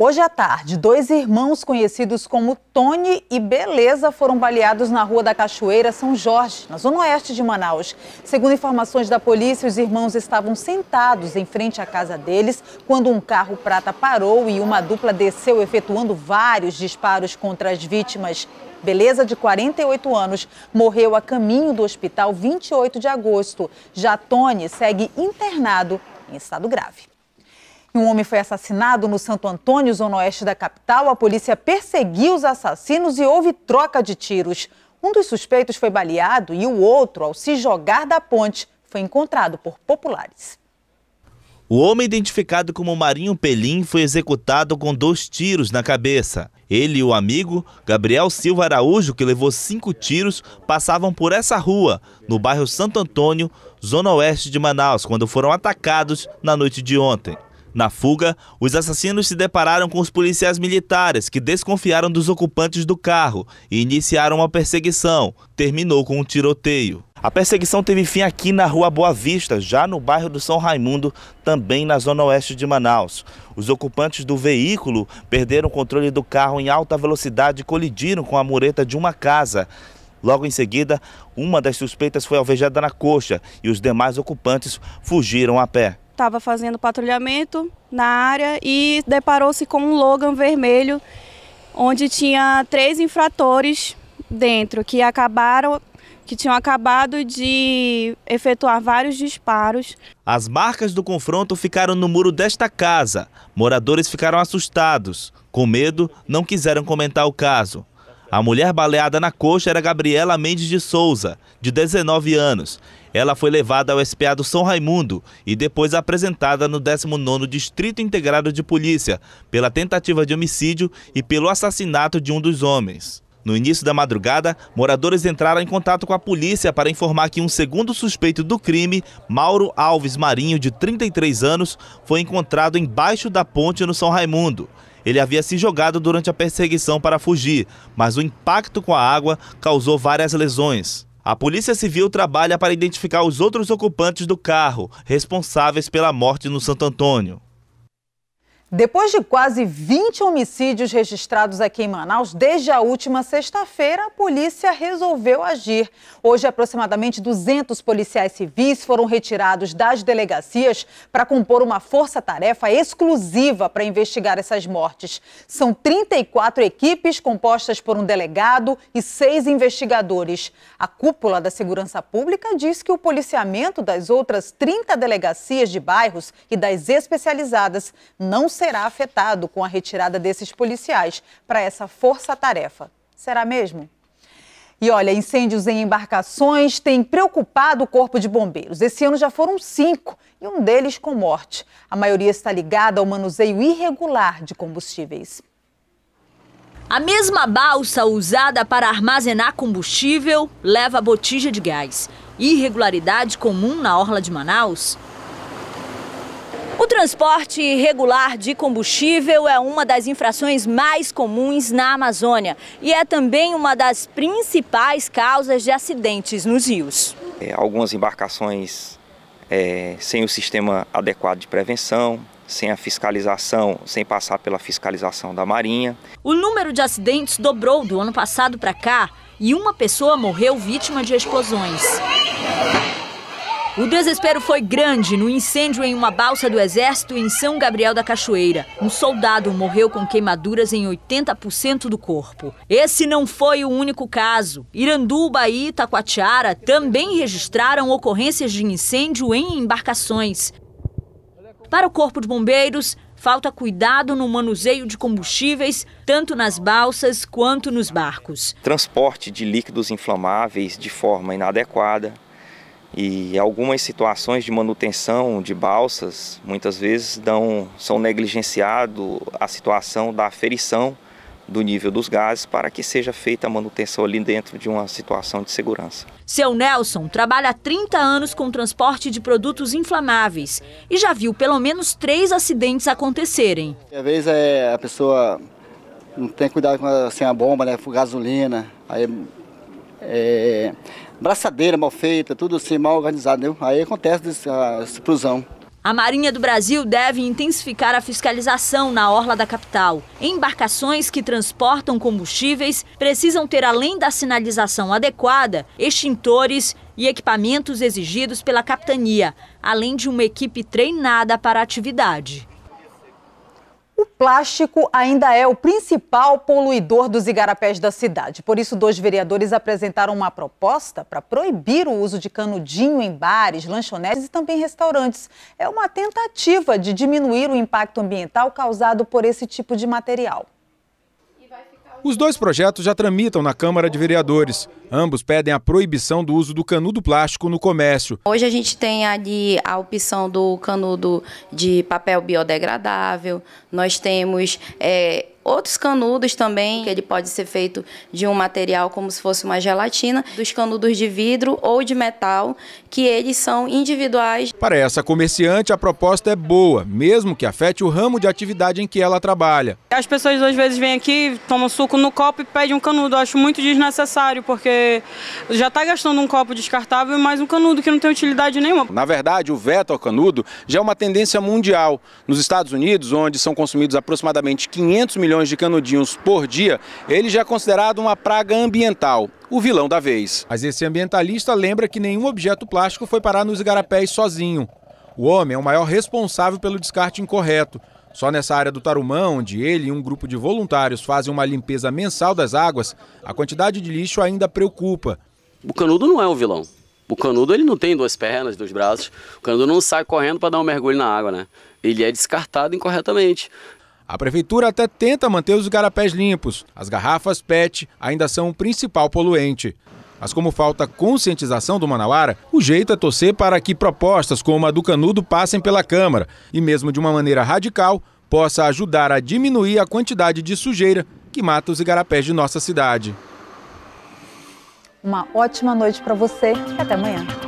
Hoje à tarde, dois irmãos conhecidos como Tony e Beleza foram baleados na Rua da Cachoeira, São Jorge, na zona oeste de Manaus. Segundo informações da polícia, os irmãos estavam sentados em frente à casa deles quando um carro prata parou e uma dupla desceu efetuando vários disparos contra as vítimas. Beleza, de 48 anos, morreu a caminho do hospital 28 de agosto. Já Tony segue internado em estado grave. Um homem foi assassinado no Santo Antônio, zona oeste da capital. A polícia perseguiu os assassinos e houve troca de tiros. Um dos suspeitos foi baleado e o outro, ao se jogar da ponte, foi encontrado por populares. O homem identificado como Marinho Pelim foi executado com dois tiros na cabeça. Ele e o amigo, Gabriel Silva Araújo, que levou cinco tiros, passavam por essa rua, no bairro Santo Antônio, zona oeste de Manaus, quando foram atacados na noite de ontem. Na fuga, os assassinos se depararam com os policiais militares que desconfiaram dos ocupantes do carro e iniciaram uma perseguição. Terminou com um tiroteio. A perseguição teve fim aqui na Rua Boa Vista, já no bairro do São Raimundo, também na zona oeste de Manaus. Os ocupantes do veículo perderam o controle do carro em alta velocidade e colidiram com a mureta de uma casa. Logo em seguida, uma das suspeitas foi alvejada na coxa e os demais ocupantes fugiram a pé estava fazendo patrulhamento na área e deparou-se com um Logan vermelho, onde tinha três infratores dentro que acabaram que tinham acabado de efetuar vários disparos. As marcas do confronto ficaram no muro desta casa. Moradores ficaram assustados. Com medo, não quiseram comentar o caso. A mulher baleada na coxa era Gabriela Mendes de Souza, de 19 anos. Ela foi levada ao SPA do São Raimundo e depois apresentada no 19º Distrito Integrado de Polícia pela tentativa de homicídio e pelo assassinato de um dos homens. No início da madrugada, moradores entraram em contato com a polícia para informar que um segundo suspeito do crime, Mauro Alves Marinho, de 33 anos, foi encontrado embaixo da ponte no São Raimundo. Ele havia se jogado durante a perseguição para fugir, mas o impacto com a água causou várias lesões. A Polícia Civil trabalha para identificar os outros ocupantes do carro responsáveis pela morte no Santo Antônio. Depois de quase 20 homicídios registrados aqui em Manaus, desde a última sexta-feira, a polícia resolveu agir. Hoje, aproximadamente 200 policiais civis foram retirados das delegacias para compor uma força-tarefa exclusiva para investigar essas mortes. São 34 equipes compostas por um delegado e seis investigadores. A cúpula da segurança pública diz que o policiamento das outras 30 delegacias de bairros e das especializadas não será afetado com a retirada desses policiais para essa força-tarefa. Será mesmo? E olha, incêndios em embarcações têm preocupado o Corpo de Bombeiros. Esse ano já foram cinco e um deles com morte. A maioria está ligada ao manuseio irregular de combustíveis. A mesma balsa usada para armazenar combustível leva botija de gás. Irregularidade comum na orla de Manaus transporte irregular de combustível é uma das infrações mais comuns na Amazônia e é também uma das principais causas de acidentes nos rios. É, algumas embarcações é, sem o sistema adequado de prevenção, sem a fiscalização, sem passar pela fiscalização da Marinha. O número de acidentes dobrou do ano passado para cá e uma pessoa morreu vítima de explosões. O desespero foi grande no incêndio em uma balsa do Exército em São Gabriel da Cachoeira. Um soldado morreu com queimaduras em 80% do corpo. Esse não foi o único caso. Iranduba e Itacoatiara também registraram ocorrências de incêndio em embarcações. Para o Corpo de Bombeiros, falta cuidado no manuseio de combustíveis, tanto nas balsas quanto nos barcos. Transporte de líquidos inflamáveis de forma inadequada, e algumas situações de manutenção de balsas muitas vezes dão, são negligenciado a situação da aferição do nível dos gases para que seja feita a manutenção ali dentro de uma situação de segurança. Seu Nelson trabalha há 30 anos com transporte de produtos inflamáveis e já viu pelo menos três acidentes acontecerem. Às vezes é, a pessoa não tem cuidado com a, assim, a bomba, né, gasolina, aí é, braçadeira mal feita, tudo assim, mal organizado, Né? Aí acontece essa, explosão. A Marinha do Brasil deve intensificar a fiscalização na orla da capital. Embarcações que transportam combustíveis precisam ter, além da sinalização adequada, extintores e equipamentos exigidos pela capitania, além de uma equipe treinada para a atividade plástico ainda é o principal poluidor dos igarapés da cidade. Por isso, dois vereadores apresentaram uma proposta para proibir o uso de canudinho em bares, lanchonetes e também restaurantes. É uma tentativa de diminuir o impacto ambiental causado por esse tipo de material. Os dois projetos já tramitam na Câmara de Vereadores. Ambos pedem a proibição do uso do canudo plástico no comércio. Hoje a gente tem ali a opção do canudo de papel biodegradável, nós temos. É, Outros canudos também, que ele pode ser feito de um material como se fosse uma gelatina, dos canudos de vidro ou de metal, que eles são individuais. Para essa comerciante, a proposta é boa, mesmo que afete o ramo de atividade em que ela trabalha. As pessoas às vezes vêm aqui, tomam suco no copo e pedem um canudo. Eu acho muito desnecessário, porque já está gastando um copo descartável e mais um canudo que não tem utilidade nenhuma. Na verdade, o veto ao canudo já é uma tendência mundial. Nos Estados Unidos, onde são consumidos aproximadamente 500 milhões milhões de canudinhos por dia, ele já é considerado uma praga ambiental o vilão da vez. Mas esse ambientalista lembra que nenhum objeto plástico foi parar nos igarapés sozinho. O homem é o maior responsável pelo descarte incorreto. Só nessa área do Tarumã, onde ele e um grupo de voluntários fazem uma limpeza mensal das águas, a quantidade de lixo ainda preocupa. O canudo não é o vilão. O canudo ele não tem duas pernas, dois braços. O canudo não sai correndo para dar um mergulho na água, né? Ele é descartado incorretamente. A prefeitura até tenta manter os igarapés limpos. As garrafas PET ainda são o principal poluente. Mas como falta conscientização do Manauara, o jeito é torcer para que propostas como a do Canudo passem pela Câmara e mesmo de uma maneira radical possa ajudar a diminuir a quantidade de sujeira que mata os igarapés de nossa cidade. Uma ótima noite para você e até amanhã.